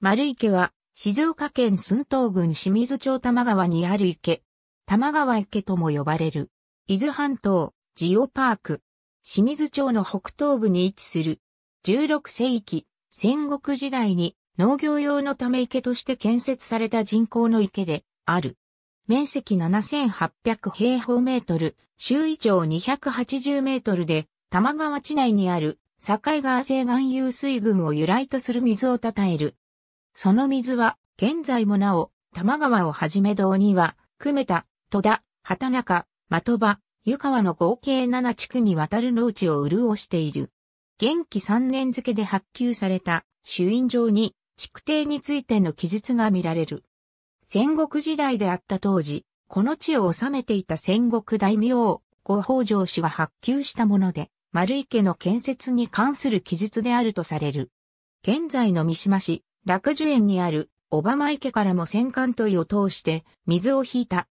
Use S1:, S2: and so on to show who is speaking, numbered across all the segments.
S1: 丸池は、静岡県寸東郡清水町玉川にある池。玉川池とも呼ばれる。伊豆半島、ジオパーク。清水町の北東部に位置する。16世紀、戦国時代に農業用のため池として建設された人工の池である。面積7800平方メートル、周囲長280メートルで、玉川地内にある境川西岸遊水群を由来とする水を称えるその水は、現在もなお、玉川をはじめ道には、久米田、戸田、畑中、的場、湯川の合計7地区にわたる農地を潤している。元気3年付で発給された、朱印状に、築堤についての記述が見られる。戦国時代であった当時、この地を治めていた戦国大名、五北条氏が発給したもので、丸池の建設に関する記述であるとされる。現在の三島市、楽樹園にある小浜池からも戦艦問いを通して水を引いた。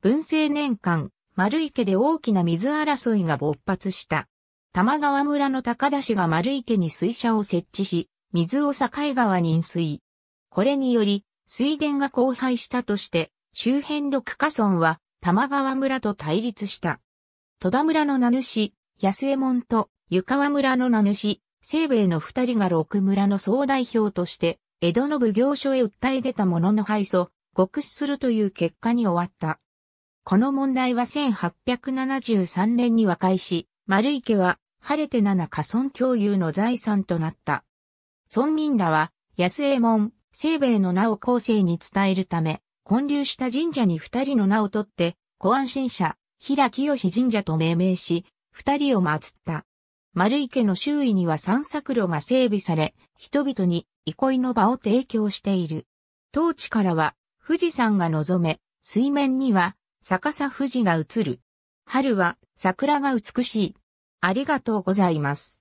S1: 文政年間、丸池で大きな水争いが勃発した。玉川村の高田氏が丸池に水車を設置し、水を境川に飲水。これにより、水田が荒廃したとして、周辺六カ村は玉川村と対立した。戸田村の名主、安江門と湯川村の名主、西米の二人が六村の総代表として江戸の奉行所へ訴え出た者の敗訴、極死するという結果に終わった。この問題は1873年に和解し、丸池は、晴れて七家村共有の財産となった。村民らは、安右衛門、清兵衛の名を後世に伝えるため、建立した神社に二人の名を取って、小安心社、平清神社と命名し、二人を祀った。丸池の周囲には散策路が整備され、人々に憩いの場を提供している。当地からは富士山が望め、水面には逆さ富士が映る。春は桜が美しい。ありがとうございます。